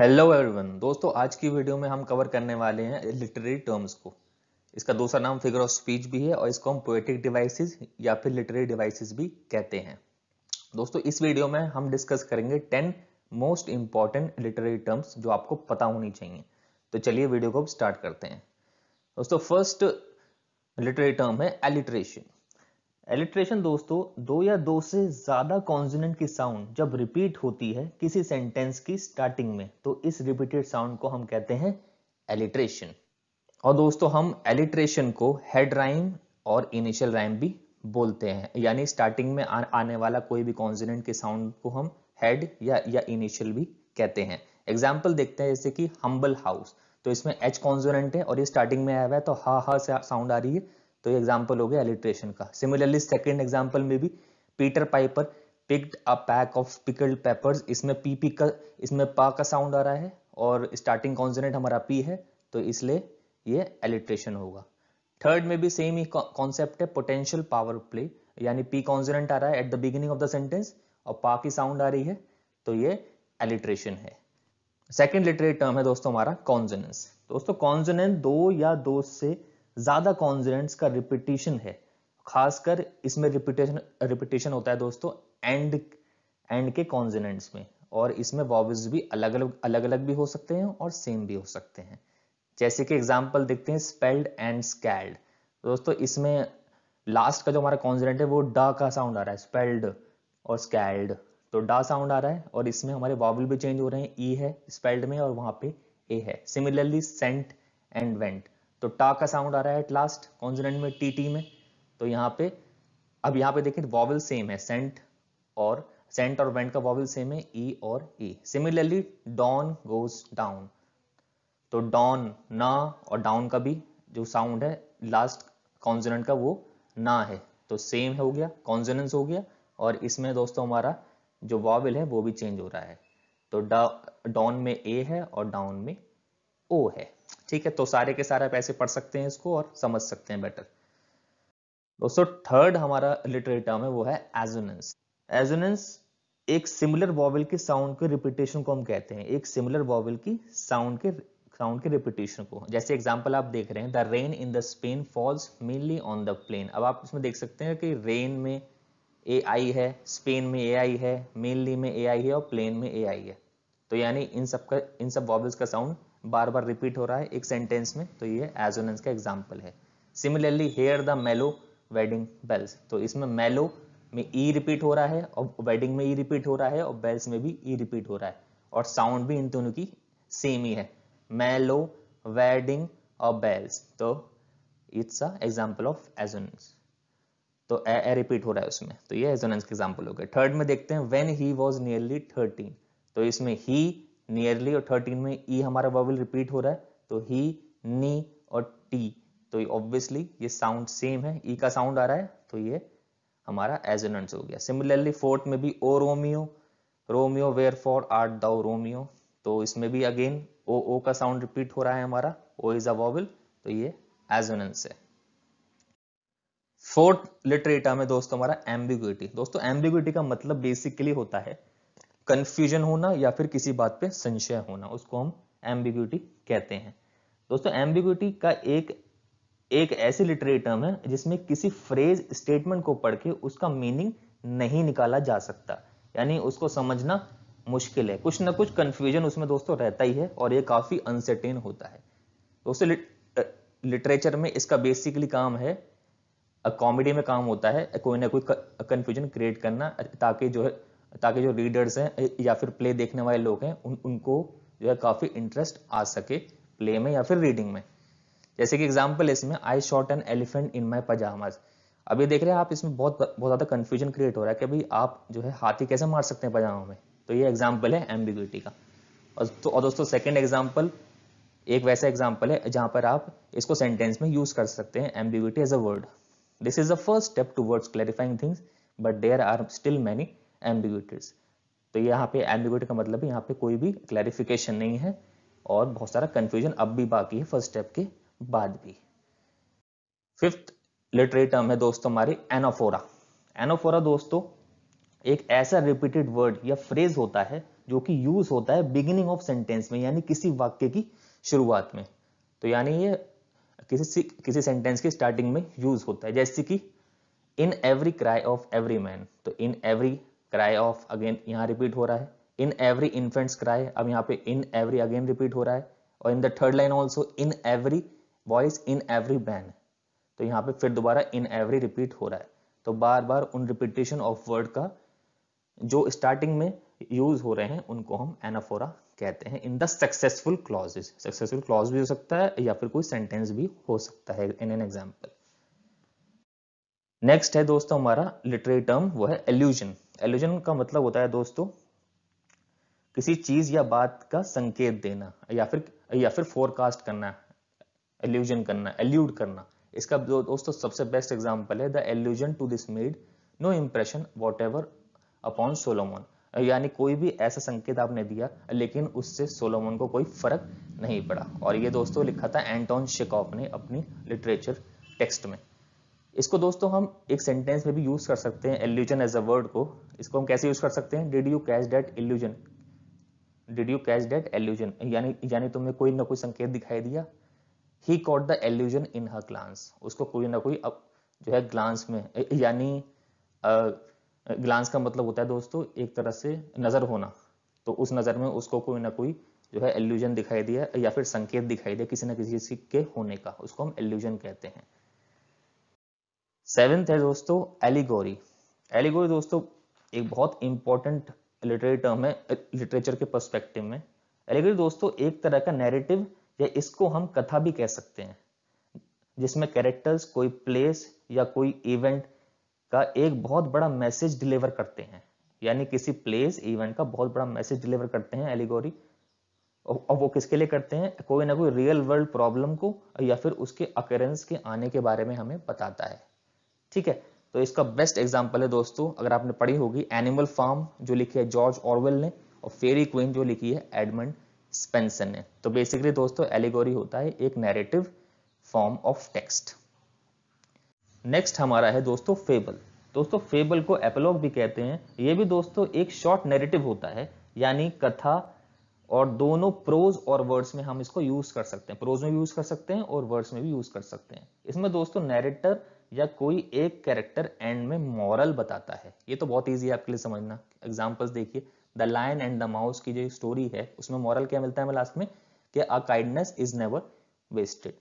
hello everyone दोस्तों आज की वीडियो में हम कवर करने वाले हैं लिटरेरी टर्म्स को इसका दूसरा नाम फिगर ऑफ स्पीच भी है और इसको हम पोएटिक डिवाइसेस या फिर लिटरेरी डिवाइसेस भी कहते हैं दोस्तों इस वीडियो में हम डिस्कस करेंगे ten most important literary terms जो आपको पता होनी चाहिए तो चलिए वीडियो को स्टार्ट करते हैं दोस्तों फर्स्ट लिटरेरी टर्म है एलिट्रेशन एलिट्रेशन दोस्तों दो या दो से ज्यादा कॉन्सोनेंट की साउंड जब रिपीट होती है किसी सेंटेंस की स्टार्टिंग में तो इस रिपीटेड साउंड को हम कहते हैं एलिट्रेशन और दोस्तों हम एलिट्रेशन को हेड राइम और इनिशियल राइम भी बोलते हैं यानी स्टार्टिंग में आ, आने वाला कोई भी कॉन्सोनेंट के साउंड को हम हेड या या इनिशियल भी कहते हैं एग्जाम्पल देखते हैं जैसे कि हम्बल हाउस तो इसमें एच कॉन्सोनेंट है और ये स्टार्टिंग में आया हुआ है तो हा हा साउंड आ रही है तो ये एग्जाम्पल हो गया एलिट्रेशन का सिमिलरली सेकेंड एग्जाम्पल में भी Peter Piper picked a peck of pickled peppers इसमें पी पी का इसमें पा का साउंड आ रहा है और स्टार्टिंग कॉन्सोनेंट हमारा पी है तो इसलिए ये एलिट्रेशन होगा थर्ड में भी सेम ही कॉन्सेप्ट है पोटेंशियल पावर प्ले यानी पी कॉन्सोनेंट आ रहा है at the beginning of the sentence और पा की साउंड आ रही है तो ये एलिट्रेशन है सेकेंड लिटरेट टर्म है दोस्तों हमारा कॉन्जोनेंस दोस्तों कॉन्जोनेंट दो या दो से ज्यादा कॉन्जेंट्स का रिपीटेशन है खासकर इसमें रिपीटेशन रिपीटेशन होता है दोस्तों एंड एंड के कॉन्जेंट्स में और इसमें वॉवल्स भी अलग अलग अलग अलग भी हो सकते हैं और सेम भी हो सकते हैं जैसे कि एग्जाम्पल देखते हैं स्पेल्ड एंड स्कैल्ड दोस्तों इसमें लास्ट का जो हमारा कॉन्जेंट है वो डा का साउंड आ रहा है स्पेल्ड और स्कैल्ड तो डा साउंड आ रहा है और इसमें हमारे वॉवल भी चेंज हो रहे हैं ई e है स्पेल्ड में और वहां पे ए है सिमिलरली सेंट एंड वेंट तो टा का साउंड आ रहा है एट लास्ट कॉन्सोनेंट में टी टी में तो यहाँ पे अब यहाँ पे देखिए वॉवल सेम है सेंट और सेंट और वेंट का वॉवल सेम है ई e और E similarly dawn goes down तो डॉन ना और डाउन का भी जो साउंड है लास्ट कॉन्सोनेंट का वो ना है तो सेम हो गया कॉन्सोनेंस हो गया और इसमें दोस्तों हमारा जो वॉवल है वो भी चेंज हो रहा है तो डॉन में ए है और डाउन में ओ है ठीक है तो सारे के सारे आप ऐसे पढ़ सकते हैं इसको और समझ सकते हैं बेटर दोस्तों थर्ड हमारा लिटरेरी टर्म है वो है एजोनेंस एजोनेंस एक सिमिलर वॉवल के साउंड के रिपीटेशन को हम कहते हैं एक सिमिलर वॉवल की साउंड के साउंड के रिपीटेशन को जैसे एग्जांपल आप देख रहे हैं the rain in the Spain falls mainly on the plain अब आप इसमें देख सकते हैं कि रेन में ए आई है स्पेन में ए आई है मेनली में ए आई है और प्लेन में ए आई है तो यानी इन सब का इन सब वॉवल्स का साउंड बार बार रिपीट हो रहा है एक सेंटेंस में तो ये एजोनेंस का एग्जाम्पल है similarly hear the mellow wedding bells तो इसमें मेलो में ई e रिपीट हो रहा है और वेडिंग में ई e रिपीट हो रहा है और बेल्स में भी ई e रिपीट हो रहा है और साउंड भी इन दोनों की सेम ही है मेलो वेडिंग और बेल्स तो it's a example of assonance तो ए, ए रिपीट हो रहा है उसमें तो ये एजोनेंस के एग्जाम्पल हो गए थर्ड में देखते हैं when he was nearly thirteen तो इसमें ही नियरली और थर्टीन में ई e हमारा वर्बल रिपीट हो रहा है तो ही नी और टी तो ऑब्वियसली ये साउंड सेम है ई e का साउंड आ रहा है तो ये हमारा एजोनेंस हो गया सिमिलरली फोर्थ में भी O Romeo Romeo wherefore art thou Romeo तो इसमें भी अगेन ओ ओ का साउंड रिपीट हो रहा है हमारा ओ इज अ वॉवल तो ये एजोनेंस है फोर्थ लिटरेटा में दोस्तों हमारा एम्बिग्यूटी दोस्तों एम्बिग्यूटी का मतलब बेसिकली होता है कंफ्यूजन होना या फिर किसी बात पे संशय होना उसको हम एम्बिग्यूटी कहते हैं दोस्तों एम्बिग्यूटी का एक एक ऐसी लिटरेरी टर्म है जिसमें किसी फ्रेज स्टेटमेंट को पढ़ के उसका मीनिंग नहीं निकाला जा सकता यानी उसको समझना मुश्किल है कुछ ना कुछ कंफ्यूजन उसमें दोस्तों रहता ही है और ये काफ़ी अनसर्टेन होता है दोस्तों लिटरेचर में इसका बेसिकली काम है कॉमेडी में काम होता है कोई ना कोई कंफ्यूजन क्रिएट करना ताकि जो है ताकि जो रीडर्स हैं या फिर प्ले देखने वाले लोग हैं उन उनको जो है काफ़ी इंटरेस्ट आ सके प्ले में या फिर रीडिंग में जैसे कि एग्जाम्पल इसमें I shot an elephant in my pyjamas अभी देख रहे हैं आप इसमें बहुत बहुत ज़्यादा कंफ्यूजन क्रिएट हो रहा है कि भाई आप जो है हाथी कैसे मार सकते हैं पजामों में तो ये एग्जाम्पल है एम्बिग्यूटी का और तो और दोस्तों सेकेंड एग्जाम्पल एक वैसा एग्जाम्पल है जहां पर आप इसको सेंटेंस में यूज़ कर सकते हैं ambiguity as a word this is the first step towards clarifying things but there are still many ambiguities तो यहाँ पे एम्बिगुइटी का मतलब यहाँ पे कोई भी क्लैरिफिकेशन नहीं है और बहुत सारा कंफ्यूजन अब भी बाकी है फर्स्ट स्टेप के बाद भी फिफ्थ लिटरेरी टर्म है दोस्तों हमारी एनोफोरा एनोफोरा दोस्तों एक ऐसा रिपीटेड वर्ड या फ्रेज होता है जो कि यूज होता है बिगिनिंग ऑफ सेंटेंस में यानी किसी वाक्य की शुरुआत में तो यानी ये किसी किसी सेंटेंस की स्टार्टिंग में यूज होता है जैसे कि in every cry of every man तो in every cry of again यहाँ रिपीट हो रहा है इन एवरी इन्फेंट्स क्राई अब यहाँ पे इन एवरी अगेन रिपीट हो रहा है और in the third line also in every voice in every ban तो यहाँ पे फिर दोबारा इन एवरी रिपीट हो रहा है तो बार बार उन रिपीटेशन ऑफ वर्ड का जो स्टार्टिंग में यूज हो रहे हैं उनको हम एनाफोरा कहते हैं in the successful clauses successful clause भी हो सकता है या फिर कोई सेंटेंस भी हो सकता है इन एन एग्जाम्पल नेक्स्ट है दोस्तों हमारा लिटरेरी टर्म वो है एल्यूजन एल्यूजन का मतलब होता है दोस्तों किसी चीज या बात का संकेत देना या फिर या फिर फोरकास्ट करना एल्यूजन करना एल्यूड करना इसका दो, दोस्तों सबसे बेस्ट एग्जाम्पल है the allusion to this made no impression whatever upon Solomon यानी कोई भी ऐसा संकेत आपने दिया लेकिन उससे सोलोमोन को कोई फर्क नहीं पड़ा और ये दोस्तों लिखा था एंटोन शिकॉफ ने अपनी लिटरेचर टेक्स्ट में इसको दोस्तों हम एक सेंटेंस में भी यूज कर सकते हैं एल्यूजन एज अ वर्ड को इसको हम कैसे यूज कर सकते हैं did you catch that allusion did you catch that allusion यानी यानी तुमने कोई ना कोई संकेत दिखाई दिया he caught the allusion in her glance उसको कोई ना कोई अब जो है ग्लांस में यानी ग्लांस का मतलब होता है दोस्तों एक तरह से नजर होना तो उस नजर में उसको कोई ना कोई जो है एल्यूजन दिखाई दिया या फिर संकेत दिखाई दिया किसी ना किसी के होने का उसको हम एल्यूजन कहते हैं सेवेंथ है दोस्तों एलिगोरी एलिगोरी दोस्तों एक बहुत इंपॉर्टेंट लिटरेरी टर्म है लिटरेचर के परस्पेक्टिव में एलिगोरी दोस्तों एक तरह का नैरेटिव या इसको हम कथा भी कह सकते हैं जिसमें कैरेक्टर्स कोई प्लेस या कोई इवेंट का एक बहुत बड़ा मैसेज डिलीवर करते हैं यानी किसी प्लेस इवेंट का बहुत बड़ा मैसेज डिलीवर करते हैं एलिगोरी और वो किसके लिए करते हैं कोई ना कोई रियल वर्ल्ड प्रॉब्लम को या फिर उसके अकेरेंस के आने के बारे में हमें बताता है ठीक है तो इसका बेस्ट एग्जाम्पल है दोस्तों अगर आपने पढ़ी होगी एनिमल फार्म जो लिखी है जॉर्ज ऑरवेल ने और फेरी क्वीन जो लिखी है एडमंड स्पेंसन ने तो बेसिकली दोस्तों एलिगोरी होता है एक narrative form of text next हमारा है दोस्तों फेबल दोस्तों फेबल को एपोलॉग भी कहते हैं ये भी दोस्तों एक शॉर्ट नेरेटिव होता है यानी कथा और दोनों प्रोज और वर्ड्स में हम इसको यूज कर सकते हैं प्रोज में भी यूज कर सकते हैं और वर्ड्स में भी यूज कर सकते हैं इसमें दोस्तों नैरेटर या कोई एक कैरेक्टर एंड में मॉरल बताता है ये तो बहुत ईजी है आपके लिए समझना एग्जाम्पल्स देखिए the lion and the mouse की जो स्टोरी है उसमें मॉरल क्या मिलता है हमें लास्ट में कि a kindness is never wasted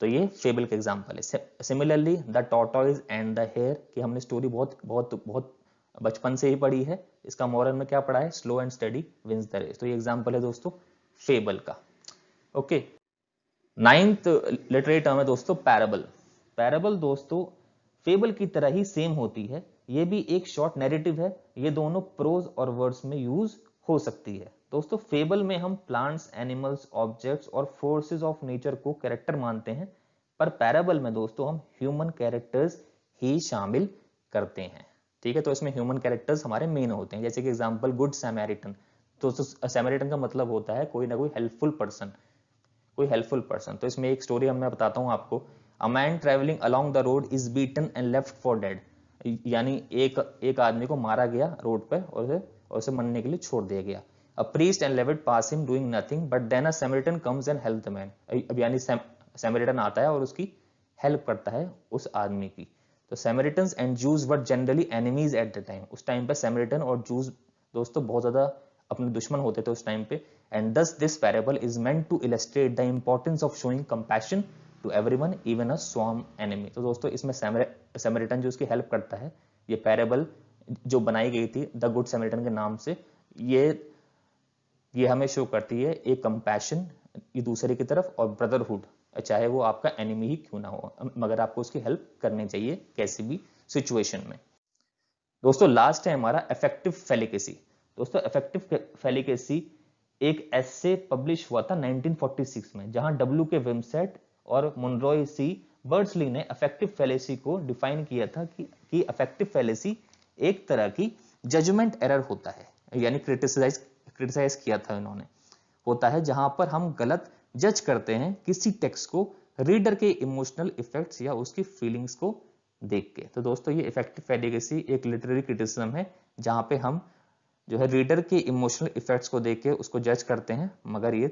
तो ये फेबल का एग्जाम्पल है similarly the tortoise and the hare की हमने स्टोरी बहुत बहुत बहुत बचपन से ही पढ़ी है इसका मॉरल में क्या पढ़ा है slow and steady wins the race तो ये एग्जाम्पल है दोस्तों फेबल का ओके नाइन्थ लिटरेरी टर्म है दोस्तों पैराबल पैराबल दोस्तों फेबल की तरह ही सेम होती है ये भी एक शॉर्ट नेरेटिव है ये दोनों प्रोज और वर्ड्स में यूज हो सकती है दोस्तों फेबल में हम प्लांट्स एनिमल्स ऑब्जेक्ट्स और फोर्सेस ऑफ नेचर को कैरेक्टर मानते हैं पर पैराबल में दोस्तों हम ह्यूमन कैरेक्टर्स ही शामिल करते हैं ठीक है तो इसमें ह्यूमन कैरेक्टर्स हमारे मेन होते हैं जैसे कि एग्जाम्पल गुड सैमेरिटन तो सैमेरिटन का मतलब होता है कोई ना कोई हेल्पफुल पर्सन कोई हेल्पफुल पर्सन तो इसमें एक स्टोरी हम मैं बताता हूँ आपको a man travelling along the road is beaten and left for dead यानी एक एक आदमी को मारा गया रोड पे और उसे और उसे मरने के लिए छोड़ दिया गया a priest and Levite pass him doing nothing but then a Samaritan comes and help the man अब यानी सेमरिटन आता है और उसकी हेल्प करता है उस आदमी की तो Samaritan and Jews were generally enemies at the time उस टाइम पे सेमरिटन और जूस दोस्तों तो बहुत ज्यादा अपने दुश्मन होते थे उस टाइम पे and thus this parable is meant to illustrate the importance of showing compassion to everyone even a sworn enemy तो दोस्तों इसमें सेमरिटन जो उसकी हेल्प करता है ये पैरेबल जो बनाई गई थी द गुड सेमरिटन के नाम से ये ये हमें शो करती है एक कंपैशन ये दूसरे की तरफ और ब्रदरहुड चाहे वो आपका एनिमी ही क्यों ना हो मगर आपको उसकी हेल्प करनी चाहिए कैसी भी सिचुएशन में दोस्तों लास्ट है हमारा इफेक्टिव फेलिकेसी दोस्तों इफेक्टिव फेलिकेसी एक ऐसे पब्लिश हुआ था 1946 में जहां डब्ल्यू के विमसेट और मोनरोय सी बर्ड्सली ने अफेक्टिव फैलेसी को डिफाइन किया था कि, कि अफेक्टिव फैलेसी एक तरह की जजमेंट एरर होता है यानी क्रिटिसाइज क्रिटिसाइज किया था इन्होंने होता है जहां पर हम गलत जज करते हैं किसी टेक्स्ट को रीडर के इमोशनल इफेक्ट्स या उसकी फीलिंग्स को देख के तो दोस्तों ये इफेक्टिव फेलिगेसी एक लिटरेरी क्रिटिसिज्म है जहां पे हम जो है रीडर के इमोशनल इफेक्ट्स को देख के उसको जज करते हैं मगर ये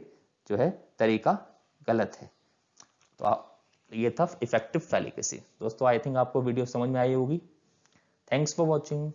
जो है तरीका गलत है तो ये था इफेक्टिव फैलिकेसी दोस्तों आई थिंक आपको वीडियो समझ में आई होगी थैंक्स फॉर वॉचिंग